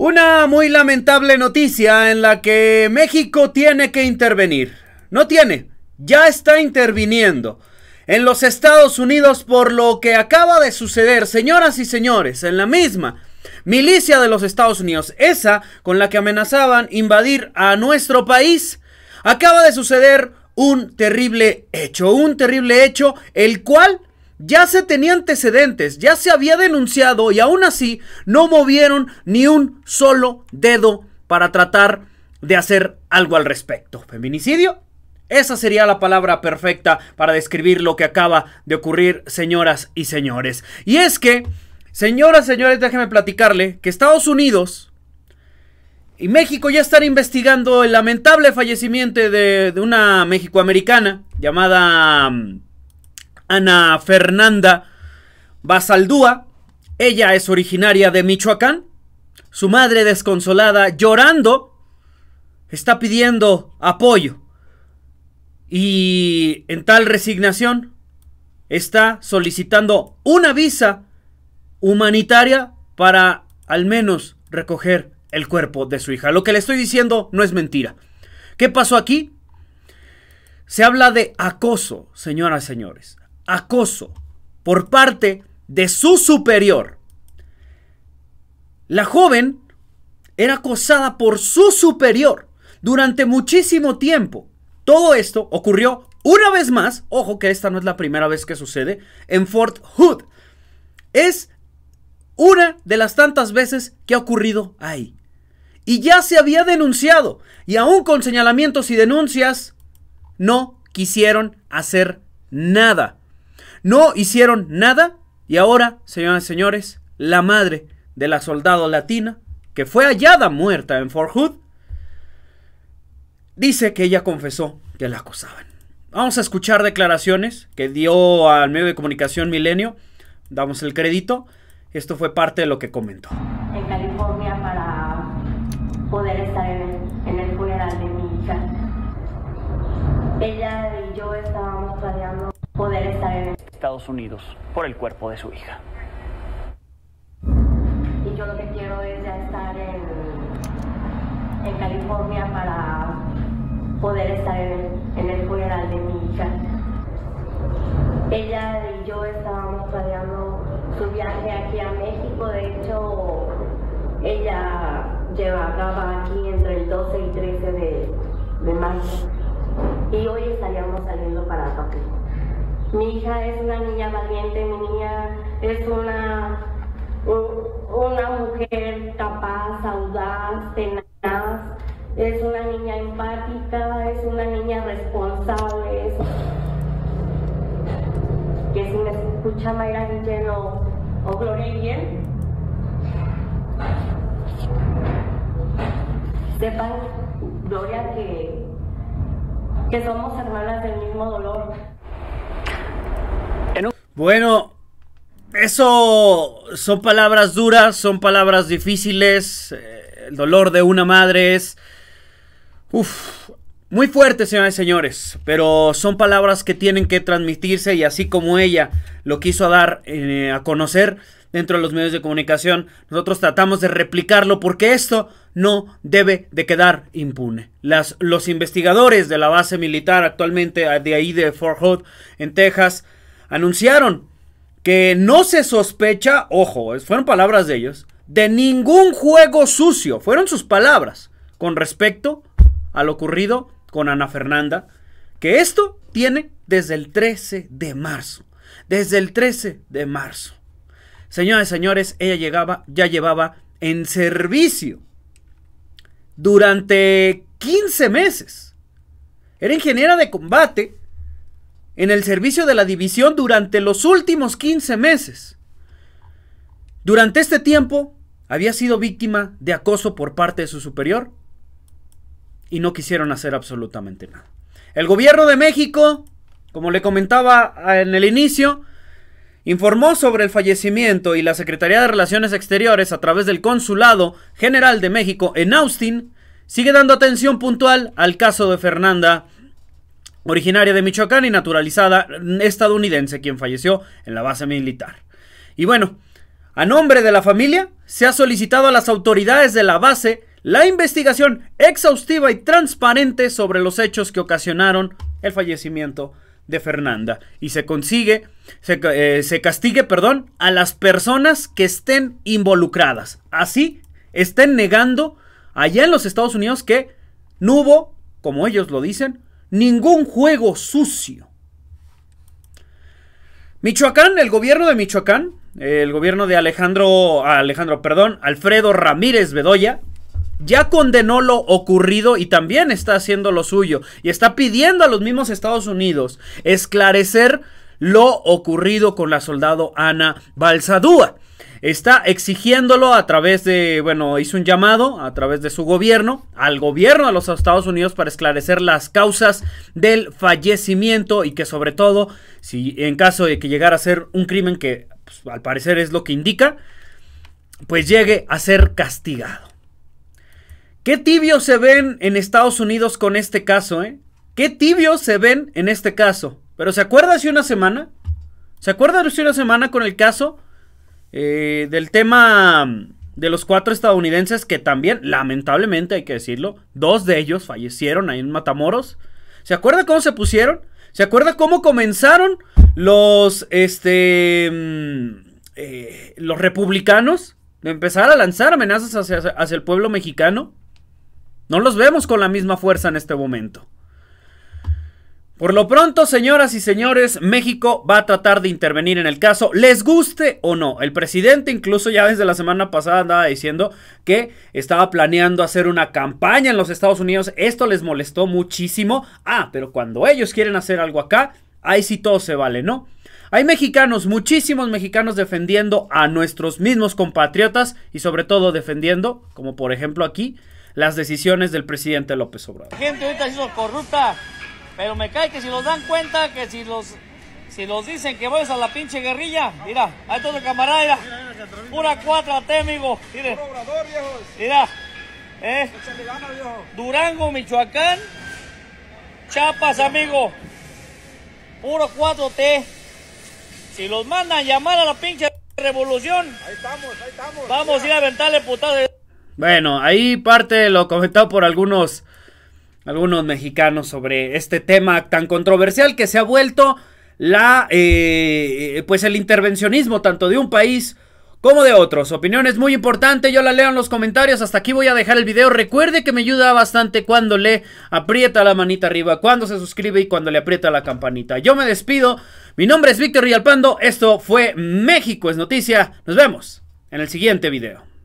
Una muy lamentable noticia en la que México tiene que intervenir. No tiene, ya está interviniendo. En los Estados Unidos por lo que acaba de suceder, señoras y señores, en la misma milicia de los Estados Unidos, esa con la que amenazaban invadir a nuestro país, acaba de suceder un terrible hecho, un terrible hecho el cual ya se tenía antecedentes, ya se había denunciado y aún así no movieron ni un solo dedo para tratar de hacer algo al respecto. ¿Feminicidio? Esa sería la palabra perfecta para describir lo que acaba de ocurrir, señoras y señores. Y es que, señoras, señores, déjenme platicarle que Estados Unidos y México ya están investigando el lamentable fallecimiento de, de una mexicoamericana llamada... Mm, Ana Fernanda Basaldúa. Ella es originaria de Michoacán. Su madre desconsolada, llorando, está pidiendo apoyo. Y en tal resignación está solicitando una visa humanitaria para al menos recoger el cuerpo de su hija. Lo que le estoy diciendo no es mentira. ¿Qué pasó aquí? Se habla de acoso, señoras y señores acoso por parte de su superior. La joven era acosada por su superior durante muchísimo tiempo. Todo esto ocurrió una vez más, ojo que esta no es la primera vez que sucede, en Fort Hood. Es una de las tantas veces que ha ocurrido ahí. Y ya se había denunciado, y aún con señalamientos y denuncias, no quisieron hacer nada. No hicieron nada y ahora, señoras y señores, la madre de la soldado latina, que fue hallada muerta en Fort Hood, dice que ella confesó que la acusaban. Vamos a escuchar declaraciones que dio al medio de comunicación Milenio. Damos el crédito. Esto fue parte de lo que comentó. En California para poder estar en, el funeral de mi hija. Ella y yo estábamos planeando poder estar en, Estados Unidos por el cuerpo de su hija. Y yo lo que quiero es ya estar en, California para poder estar en, el funeral de mi hija. Ella y yo estábamos planeando su viaje aquí a México. De hecho, ella llevaba aquí entre el 12 y 13 de, de mayo. Y hoy estaríamos saliendo para Tokio. Mi hija es una niña valiente, mi niña es una, una mujer capaz, audaz, tenaz, es una niña empática, es una niña responsable. Que si me escucha Mayra Guillén o, Gloria Guillén, sepan, Gloria, que, que somos hermanas del mismo dolor. Bueno, eso son palabras duras, son palabras difíciles. Eh, el dolor de una madre es... muy fuerte, y señores, pero son palabras que tienen que transmitirse y así como ella lo quiso dar eh, a conocer dentro de los medios de comunicación, nosotros tratamos de replicarlo porque esto no debe de quedar impune. Las, los investigadores de la base militar actualmente de ahí de Fort Hood en Texas anunciaron que no se sospecha, ojo, fueron palabras de ellos, de ningún juego sucio, fueron sus palabras con respecto a lo ocurrido con Ana Fernanda, que esto tiene desde el 13 de marzo, desde el 13 de marzo. Señoras y señores, ella llegaba, ya llevaba en servicio durante 15 meses. Era ingeniera de combate en el servicio de la división durante los últimos 15 meses. Durante este tiempo había sido víctima de acoso por parte de su superior y no quisieron hacer absolutamente nada. El gobierno de México, como le comentaba en el inicio, informó sobre el fallecimiento y la Secretaría de Relaciones Exteriores a través del Consulado General de México en Austin sigue dando atención puntual al caso de Fernanda originaria de Michoacán y naturalizada estadounidense, quien falleció en la base militar. Y bueno, a nombre de la familia, se ha solicitado a las autoridades de la base la investigación exhaustiva y transparente sobre los hechos que ocasionaron el fallecimiento de Fernanda y se consigue, se, eh, castigue, perdón, a las personas que estén involucradas. Así estén negando allá en los Estados Unidos que no hubo, como ellos lo dicen, ningún juego sucio. Michoacán, el gobierno de Michoacán, el gobierno de Alejandro, Alejandro, perdón, Alfredo Ramírez Bedoya, ya condenó lo ocurrido y también está haciendo lo suyo y está pidiendo a los mismos Estados Unidos esclarecer lo ocurrido con la soldado Ana Balsadúa está exigiéndolo a través de, bueno, hizo un llamado a través de su gobierno, al gobierno de los Estados Unidos para esclarecer las causas del fallecimiento y que sobre todo, si en caso de que llegara a ser un crimen que pues, al parecer es lo que indica, pues llegue a ser castigado. Qué tibios se ven en Estados Unidos con este caso, ¿eh? Qué tibios se ven en este caso. Pero ¿se acuerda hace una semana? ¿Se acuerda hace una semana con el caso eh, del tema de los cuatro estadounidenses que también, lamentablemente hay que decirlo, dos de ellos fallecieron ahí en Matamoros. ¿Se acuerda cómo se pusieron? ¿Se acuerda cómo comenzaron los, este, mm, eh, los republicanos? De empezar a lanzar amenazas hacia, hacia el pueblo mexicano. No los vemos con la misma fuerza en este momento. Por lo pronto, señoras y señores, México va a tratar de intervenir en el caso, les guste o no. El presidente incluso ya desde la semana pasada andaba diciendo que estaba planeando hacer una campaña en los Estados Unidos. Esto les molestó muchísimo. Ah, pero cuando ellos quieren hacer algo acá, ahí sí todo se vale, ¿no? Hay mexicanos, muchísimos mexicanos defendiendo a nuestros mismos compatriotas y sobre todo defendiendo, como por ejemplo aquí, las decisiones del presidente López Obrador. gente ahorita ha corrupta pero me cae que si los dan cuenta, que si los si los dicen que voy a la pinche guerrilla, mira, ahí todo el camarada, pura 4T, amigo, mira, mira, eh, Durango, Michoacán, Chapas, amigo, puro 4T, si los mandan llamar a la pinche revolución, ahí estamos, ahí estamos, vamos a ir a aventarle putado. Bueno, ahí parte lo comentado por algunos algunos mexicanos sobre este tema tan controversial que se ha vuelto la eh, pues el intervencionismo tanto de un país como de otros. Opinión es muy importante, yo la leo en los comentarios. Hasta aquí voy a dejar el video. Recuerde que me ayuda bastante cuando le aprieta la manita arriba, cuando se suscribe y cuando le aprieta la campanita. Yo me despido. Mi nombre es Víctor Rialpando. Esto fue México es Noticia. Nos vemos en el siguiente video.